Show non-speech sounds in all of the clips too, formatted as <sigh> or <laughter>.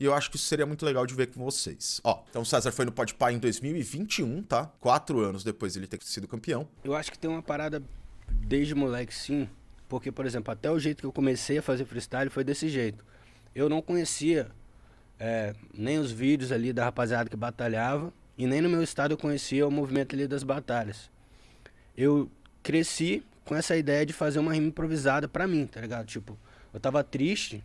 E eu acho que isso seria muito legal de ver com vocês. Ó, então o César foi no Podpah em 2021, tá? Quatro anos depois ele ter sido campeão. Eu acho que tem uma parada desde moleque, sim. Porque, por exemplo, até o jeito que eu comecei a fazer freestyle foi desse jeito. Eu não conhecia é, nem os vídeos ali da rapaziada que batalhava. E nem no meu estado eu conhecia o movimento ali das batalhas. Eu cresci com essa ideia de fazer uma rima improvisada para mim, tá ligado? Tipo, eu tava triste,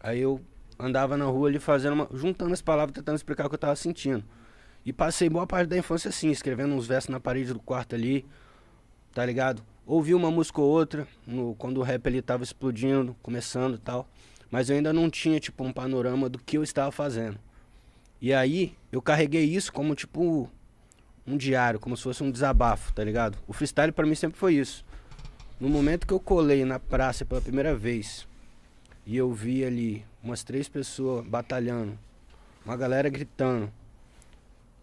aí eu andava na rua ali fazendo uma, juntando as palavras, tentando explicar o que eu tava sentindo. E passei boa parte da infância assim, escrevendo uns versos na parede do quarto ali, tá ligado? Ouvi uma música ou outra, no, quando o rap ele tava explodindo, começando e tal. Mas eu ainda não tinha, tipo, um panorama do que eu estava fazendo. E aí, eu carreguei isso como, tipo, um diário, como se fosse um desabafo, tá ligado? O freestyle para mim sempre foi isso. No momento que eu colei na praça pela primeira vez, e eu vi ali umas três pessoas batalhando, uma galera gritando.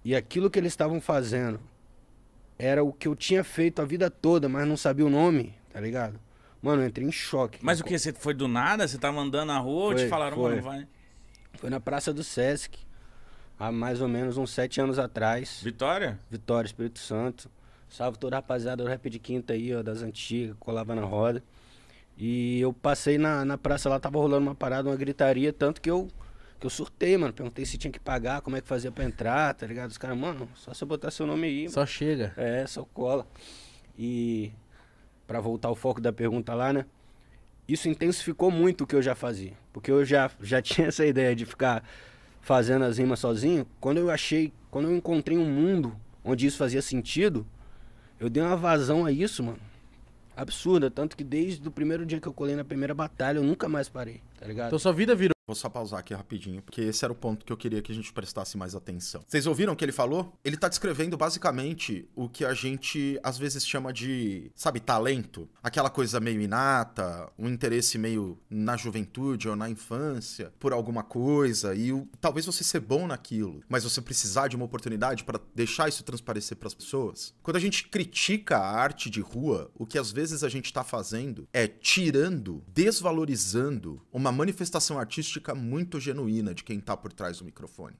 E aquilo que eles estavam fazendo era o que eu tinha feito a vida toda, mas não sabia o nome, tá ligado? Mano, eu entrei em choque. Mas o que? Você foi do nada? Você tava andando na rua foi, te falaram, foi. mano, vai? Foi na Praça do Sesc, há mais ou menos uns sete anos atrás. Vitória? Vitória, Espírito Santo. Salve toda a rapaziada do Rap de Quinta aí, ó, das antigas, colava na roda. E eu passei na, na praça lá, tava rolando uma parada, uma gritaria, tanto que eu, que eu surtei, mano. Perguntei se tinha que pagar, como é que fazia pra entrar, tá ligado? Os caras, mano, só você botar seu nome aí. Só chega. É, só cola. E para voltar o foco da pergunta lá, né? Isso intensificou muito o que eu já fazia. Porque eu já, já <laughs> tinha essa ideia de ficar fazendo as rimas sozinho. Quando eu achei, quando eu encontrei um mundo onde isso fazia sentido, eu dei uma vazão a isso, mano absurda. Tanto que desde o primeiro dia que eu colei na primeira batalha, eu nunca mais parei. Tá ligado? Então sua vida virou. Vou só pausar aqui rapidinho, porque esse era o ponto que eu queria que a gente prestasse mais atenção. Vocês ouviram o que ele falou? Ele tá descrevendo basicamente o que a gente às vezes chama de, sabe, talento, aquela coisa meio inata, um interesse meio na juventude ou na infância por alguma coisa e o... talvez você ser bom naquilo, mas você precisar de uma oportunidade para deixar isso transparecer para as pessoas. Quando a gente critica a arte de rua, o que às vezes a gente tá fazendo é tirando, desvalorizando uma uma manifestação artística muito genuína de quem está por trás do microfone.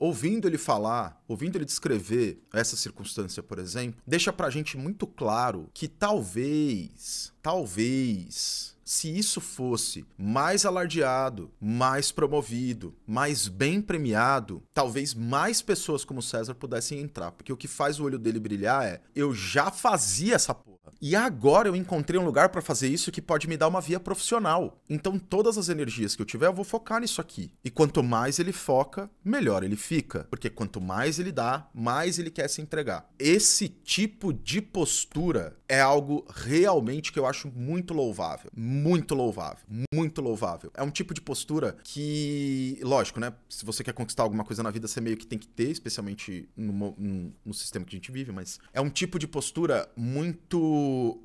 Ouvindo ele falar, ouvindo ele descrever essa circunstância, por exemplo, deixa pra gente muito claro que talvez, talvez, se isso fosse mais alardeado, mais promovido, mais bem premiado, talvez mais pessoas como César pudessem entrar. Porque o que faz o olho dele brilhar é: eu já fazia essa porra. E agora eu encontrei um lugar para fazer isso que pode me dar uma via profissional. Então todas as energias que eu tiver, eu vou focar nisso aqui. E quanto mais ele foca, melhor ele fica, porque quanto mais ele dá, mais ele quer se entregar. Esse tipo de postura é algo realmente que eu acho muito louvável, muito louvável, muito louvável. É um tipo de postura que, lógico, né? Se você quer conquistar alguma coisa na vida, você meio que tem que ter, especialmente no, no, no sistema que a gente vive, mas é um tipo de postura muito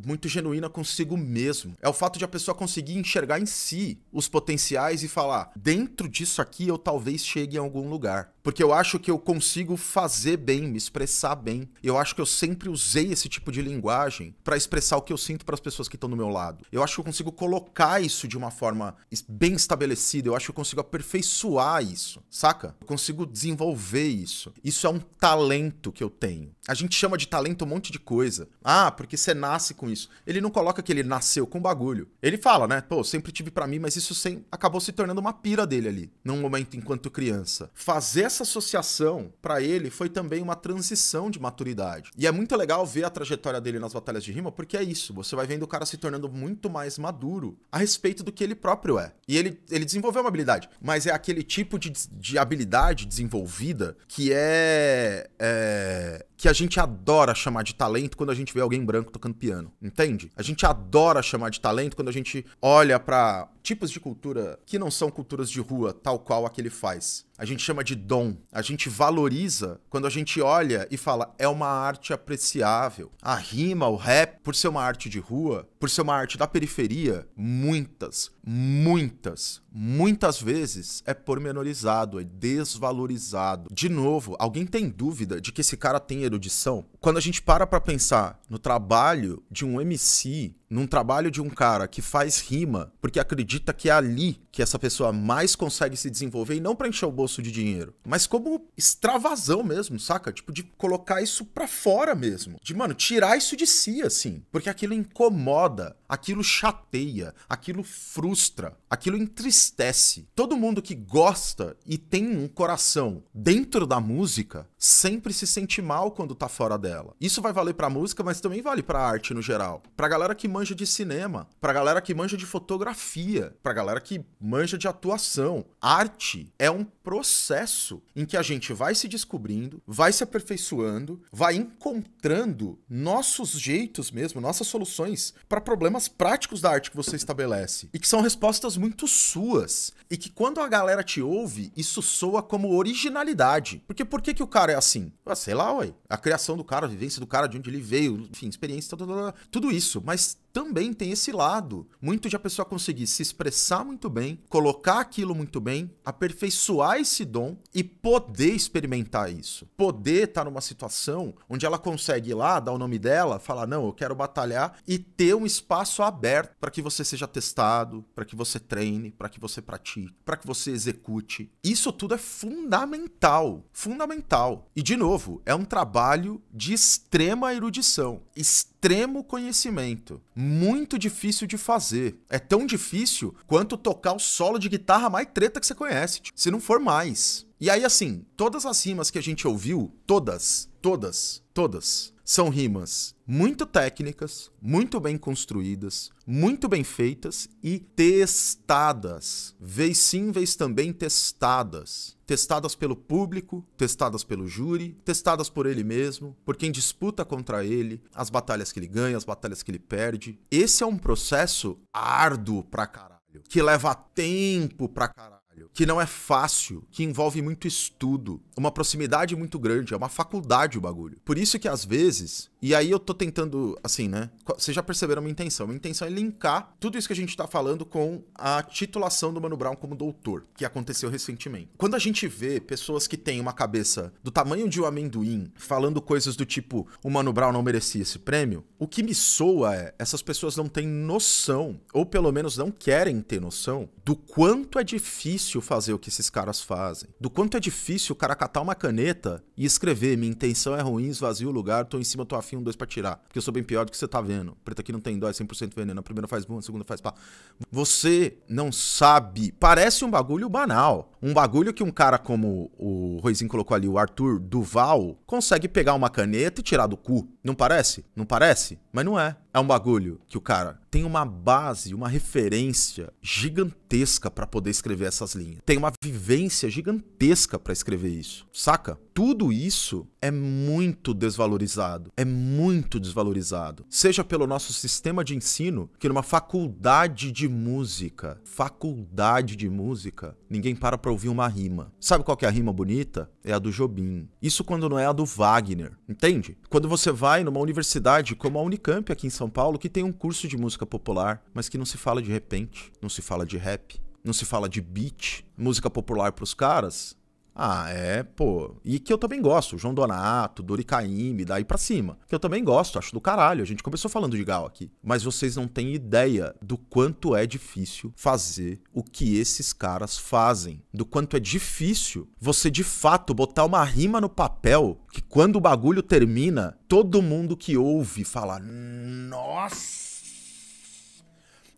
muito, genuína consigo mesmo. É o fato de a pessoa conseguir enxergar em si os potenciais e falar: dentro disso aqui eu talvez chegue em algum lugar porque eu acho que eu consigo fazer bem, me expressar bem. Eu acho que eu sempre usei esse tipo de linguagem para expressar o que eu sinto para as pessoas que estão do meu lado. Eu acho que eu consigo colocar isso de uma forma bem estabelecida, eu acho que eu consigo aperfeiçoar isso, saca? Eu consigo desenvolver isso. Isso é um talento que eu tenho. A gente chama de talento um monte de coisa. Ah, porque você nasce com isso. Ele não coloca que ele nasceu com bagulho. Ele fala, né? Pô, sempre tive para mim, mas isso sem... acabou se tornando uma pira dele ali, num momento enquanto criança. Fazer essa associação, para ele, foi também uma transição de maturidade. E é muito legal ver a trajetória dele nas batalhas de rima, porque é isso. Você vai vendo o cara se tornando muito mais maduro a respeito do que ele próprio é. E ele, ele desenvolveu uma habilidade, mas é aquele tipo de, de habilidade desenvolvida que é, é que a gente adora chamar de talento quando a gente vê alguém branco tocando piano, entende? A gente adora chamar de talento quando a gente olha para tipos de cultura que não são culturas de rua, tal qual a que ele faz a gente chama de dom. A gente valoriza quando a gente olha e fala, é uma arte apreciável. A rima, o rap, por ser uma arte de rua, por ser uma arte da periferia, muitas, muitas, muitas vezes é pormenorizado, é desvalorizado. De novo, alguém tem dúvida de que esse cara tem erudição? Quando a gente para pra pensar no trabalho de um MC num trabalho de um cara que faz rima porque acredita que é ali que essa pessoa mais consegue se desenvolver e não para encher o bolso de dinheiro, mas como extravasão mesmo, saca? Tipo, de colocar isso pra fora mesmo. De, mano, tirar isso de si, assim. Porque aquilo incomoda Aquilo chateia, aquilo frustra, aquilo entristece. Todo mundo que gosta e tem um coração dentro da música sempre se sente mal quando tá fora dela. Isso vai valer pra música, mas também vale pra arte no geral. Pra galera que manja de cinema, pra galera que manja de fotografia, pra galera que manja de atuação. Arte é um processo em que a gente vai se descobrindo, vai se aperfeiçoando, vai encontrando nossos jeitos mesmo, nossas soluções para problemas práticos da arte que você estabelece e que são respostas muito suas e que quando a galera te ouve, isso soa como originalidade. Porque por que, que o cara é assim? Ah, sei lá, ué. A criação do cara, a vivência do cara, de onde ele veio, enfim, experiência, tudo, tudo isso, mas também tem esse lado, muito de a pessoa conseguir se expressar muito bem, colocar aquilo muito bem, aperfeiçoar esse dom e poder experimentar isso. Poder estar tá numa situação onde ela consegue ir lá, dar o nome dela, falar: "Não, eu quero batalhar" e ter um espaço aberto para que você seja testado, para que você treine, para que você pratique, para que você execute. Isso tudo é fundamental, fundamental. E de novo, é um trabalho de extrema erudição, extremo conhecimento muito difícil de fazer. É tão difícil quanto tocar o solo de guitarra mais treta que você conhece, tipo, se não for mais. E aí, assim, todas as rimas que a gente ouviu, todas, todas, todas, são rimas muito técnicas, muito bem construídas, muito bem feitas e testadas. Vez sim, vez também testadas. Testadas pelo público, testadas pelo júri, testadas por ele mesmo, por quem disputa contra ele, as batalhas que ele ganha, as batalhas que ele perde. Esse é um processo árduo pra caralho, que leva tempo pra caralho que não é fácil, que envolve muito estudo, uma proximidade muito grande, é uma faculdade o bagulho. Por isso que às vezes e aí eu tô tentando, assim, né? Vocês já perceberam minha intenção. Minha intenção é linkar tudo isso que a gente tá falando com a titulação do Mano Brown como doutor, que aconteceu recentemente. Quando a gente vê pessoas que têm uma cabeça do tamanho de um amendoim falando coisas do tipo o Mano Brown não merecia esse prêmio, o que me soa é essas pessoas não têm noção, ou pelo menos não querem ter noção, do quanto é difícil fazer o que esses caras fazem. Do quanto é difícil o cara catar uma caneta e escrever minha intenção é ruim, esvazio o lugar, tô em cima, tô afim um, dois pra tirar. Porque eu sou bem pior do que você tá vendo. Preto aqui não tem dó, é 100% veneno. A primeira faz bom, a segunda faz pá. Você não sabe. Parece um bagulho banal. Um bagulho que um cara como o Roizinho colocou ali, o Arthur Duval, consegue pegar uma caneta e tirar do cu. Não parece? Não parece? Mas não é é um bagulho que o cara tem uma base, uma referência gigantesca para poder escrever essas linhas. Tem uma vivência gigantesca para escrever isso. Saca? Tudo isso é muito desvalorizado. É muito desvalorizado. Seja pelo nosso sistema de ensino, que numa faculdade de música, faculdade de música, ninguém para para ouvir uma rima. Sabe qual que é a rima bonita? É a do Jobim. Isso quando não é a do Wagner, entende? Quando você vai numa universidade como a Unicamp aqui em São são Paulo que tem um curso de música popular, mas que não se fala de repente, não se fala de rap, não se fala de beat. Música popular para os caras ah, é, pô. E que eu também gosto. João Donato, Dori Caymmi, daí pra cima. Que eu também gosto, acho do caralho. A gente começou falando de Gal aqui. Mas vocês não têm ideia do quanto é difícil fazer o que esses caras fazem. Do quanto é difícil você, de fato, botar uma rima no papel que quando o bagulho termina, todo mundo que ouve fala: Nossa!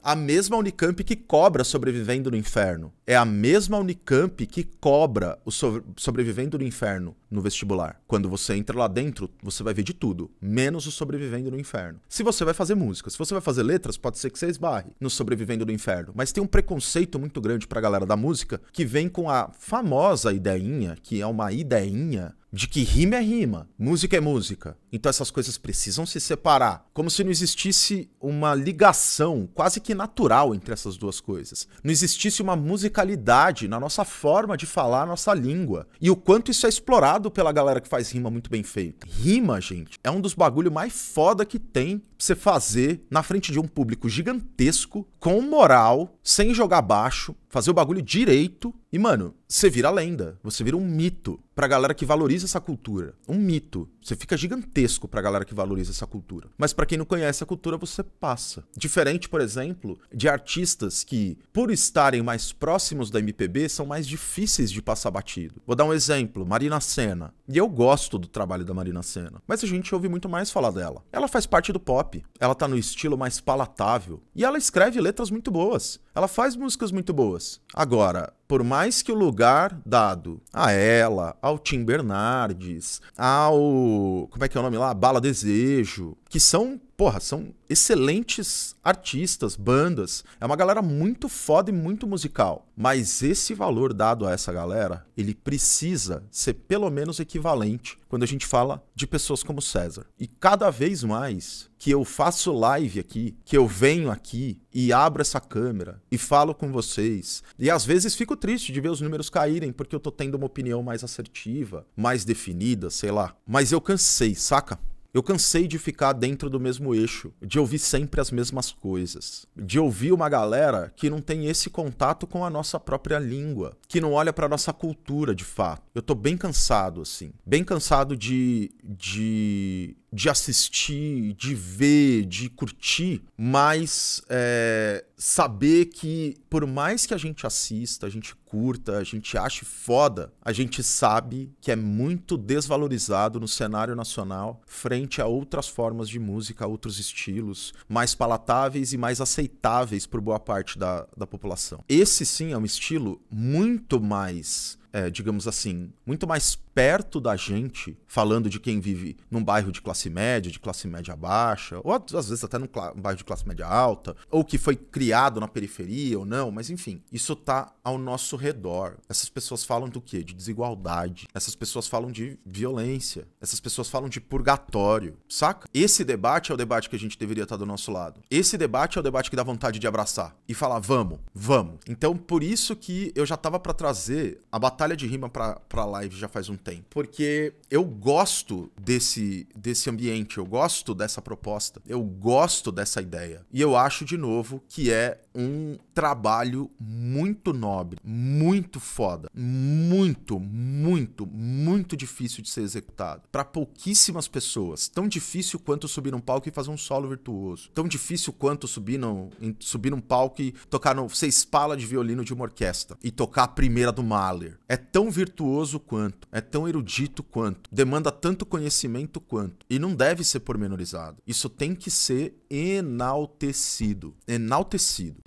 a mesma Unicamp que cobra Sobrevivendo no Inferno. É a mesma Unicamp que cobra o so Sobrevivendo no Inferno no vestibular. Quando você entra lá dentro, você vai ver de tudo, menos o Sobrevivendo no Inferno. Se você vai fazer música, se você vai fazer letras, pode ser que você esbarre no Sobrevivendo no Inferno. Mas tem um preconceito muito grande pra galera da música que vem com a famosa ideinha, que é uma ideinha de que rima é rima, música é música. Então essas coisas precisam se separar, como se não existisse uma ligação quase que natural entre essas duas coisas. Não existisse uma musicalidade na nossa forma de falar a nossa língua e o quanto isso é explorado pela galera que faz rima muito bem feito Rima, gente, é um dos bagulho mais foda que tem você fazer na frente de um público gigantesco, com moral, sem jogar baixo, fazer o bagulho direito. E, mano, você vira lenda, você vira um mito pra galera que valoriza essa cultura. Um mito. Você fica gigantesco pra galera que valoriza essa cultura. Mas para quem não conhece a cultura, você passa. Diferente, por exemplo, de artistas que, por estarem mais próximos da MPB, são mais difíceis de passar batido. Vou dar um exemplo, Marina Senna. E eu gosto do trabalho da Marina Senna, mas a gente ouve muito mais falar dela. Ela faz parte do pop pop, ela tá no estilo mais palatável e ela escreve letras muito boas. Ela faz músicas muito boas. Agora, por mais que o lugar dado a ela, ao Tim Bernardes, ao. Como é que é o nome lá? Bala Desejo, que são, porra, são excelentes artistas, bandas. É uma galera muito foda e muito musical. Mas esse valor dado a essa galera, ele precisa ser pelo menos equivalente quando a gente fala de pessoas como César. E cada vez mais que eu faço live aqui, que eu venho aqui e abro essa câmera e falo com vocês, e às vezes fico triste de ver os números caírem porque eu tô tendo uma opinião mais assertiva, mais definida, sei lá. Mas eu cansei, saca? Eu cansei de ficar dentro do mesmo eixo, de ouvir sempre as mesmas coisas, de ouvir uma galera que não tem esse contato com a nossa própria língua, que não olha para nossa cultura de fato. Eu tô bem cansado assim, bem cansado de de de assistir, de ver, de curtir, mas é, saber que por mais que a gente assista, a gente curta, a gente ache foda, a gente sabe que é muito desvalorizado no cenário nacional frente a outras formas de música, outros estilos mais palatáveis e mais aceitáveis por boa parte da, da população. Esse sim é um estilo muito mais é, digamos assim, muito mais perto da gente, falando de quem vive num bairro de classe média, de classe média baixa, ou às vezes até num bairro de classe média alta, ou que foi criado na periferia ou não, mas enfim, isso está ao nosso redor. Essas pessoas falam do quê? De desigualdade. Essas pessoas falam de violência. Essas pessoas falam de purgatório, saca? Esse debate é o debate que a gente deveria estar do nosso lado. Esse debate é o debate que dá vontade de abraçar e falar vamos, vamos. Então por isso que eu já tava para trazer a batalha de rima pra, pra live já faz um tempo, porque eu gosto desse desse ambiente, eu gosto dessa proposta, eu gosto dessa ideia. E eu acho de novo que é um trabalho muito nobre, muito foda, muito, muito, muito difícil de ser executado. Para pouquíssimas pessoas, tão difícil quanto subir num palco e fazer um solo virtuoso, tão difícil quanto subir num, subir num palco e tocar no, ser espala de violino de uma orquestra e tocar a primeira do Mahler. É tão virtuoso quanto, é tão erudito quanto, demanda tanto conhecimento quanto e não deve ser pormenorizado. Isso tem que ser enaltecido, enaltecido.